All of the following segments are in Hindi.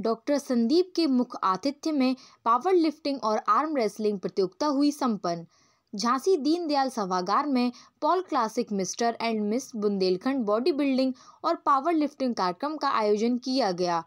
डॉक्टर संदीप के मुख्य आतिथ्य में पावर लिफ्टिंग और आर्म रेसलिंग प्रतियोगिता हुई संपन्न झांसी दीनदयाल सभागार में Paul classic mister and miss Bundelkhand body building और पावर लिफ्टिंग कार्यक्रम का आयोजन किया गया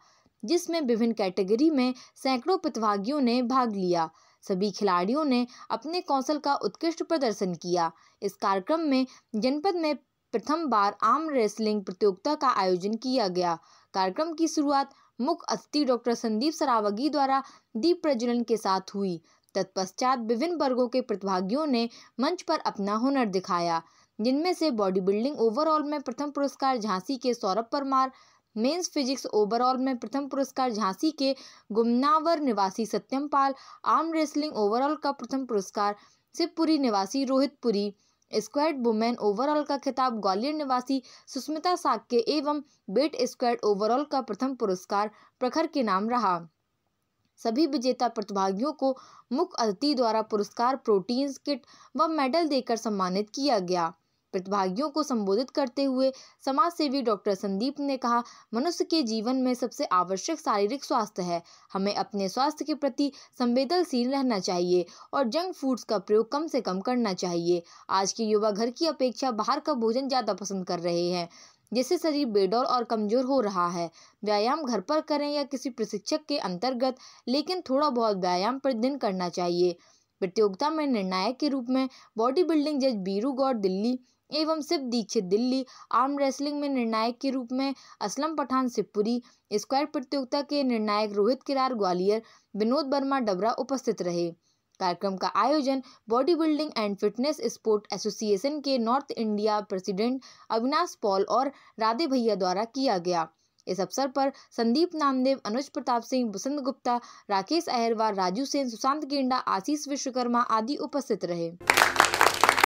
जिसमें विभिन्न कैटेगरी में सैकड़ों प्रतिभागियों ने भाग लिया सभी खिलाड़ियों ने अपने कौशल का उत्कृष्ट प्रदर्शन किया इस कार्यक्रम में जनपद में प्रथम बार आर्म रेसलिंग प्रतियोगिता का आयोजन किया गया कार्यक्रम की शुरुआत मुख्य अतिथि डॉक्टर संदीप सरावगी द्वारा दीप प्रज्वलन के साथ हुई तत्पश्चात विभिन्न वर्गों के प्रतिभागियों ने मंच पर अपना हुनर दिखाया जिनमें से बॉडी बिल्डिंग ओवरऑल में प्रथम पुरस्कार झांसी के Saurabh Parmar men's physique overall में प्रथम पुरस्कार झांसी के गुमनावर निवासी Satyam Pal arm wrestling overall का प्रथम पुरस्कार शिवपुरी निवासी Rohit Puri squad women overall का खिताब ग्वालियर निवासी सुस्मिता साक्के एवं बेट स्क्वाड ओवरऑल का प्रथम पुरस्कार प्रखर के नाम रहा सभी विजेता प्रतिभागियों को मुख्य अतिथि द्वारा पुरस्कार प्रोटीन्स किट व मेडल देकर सम्मानित किया गया प्रतिभागियों को संबोधित करते हुए समाज सेवी डॉक्टर संदीप ने कहा मनुष्य के जीवन में सबसे आवश्यक शारीरिक स्वास्थ्य है हमें अपने स्वास्थ्य के प्रति संवेदनशील रहना चाहिए और जंक फूड्स का प्रयोग कम से कम करना चाहिए आज के युवा घर की अपेक्षा बाहर का भोजन ज़्यादा पसंद कर रहे हैं जिससे शरीर बेडौल और कमजोर हो रहा है व्यायाम घर पर करें या किसी प्रशिक्षक के अंतर्गत लेकिन थोड़ा बहुत व्यायाम प्रतिदिन करना चाहिए प्रतियोगिता में निर्णायक के रूप में बॉडी बिल्डिंग जज बीरू गौर दिल्ली एवं शिव दीक्षित दिल्ली आर्म रेसलिंग में निर्णायक के रूप में असलम पठान सिपुरी स्क्वायर प्रतियोगिता के निर्णायक रोहित किरार ग्वालियर विनोद वर्मा डबरा उपस्थित रहे कार्यक्रम का आयोजन body building and fitness sport association के North India president Avinash Paul और राधे भैया द्वारा किया गया इस अवसर पर संदीप नामदेव अनुज प्रताप सिंह बसंत गुप्ता राकेश अहरवार राजू सेन सुशांत गेंडा आशीष विश्वकर्मा आदि उपस्थित रहे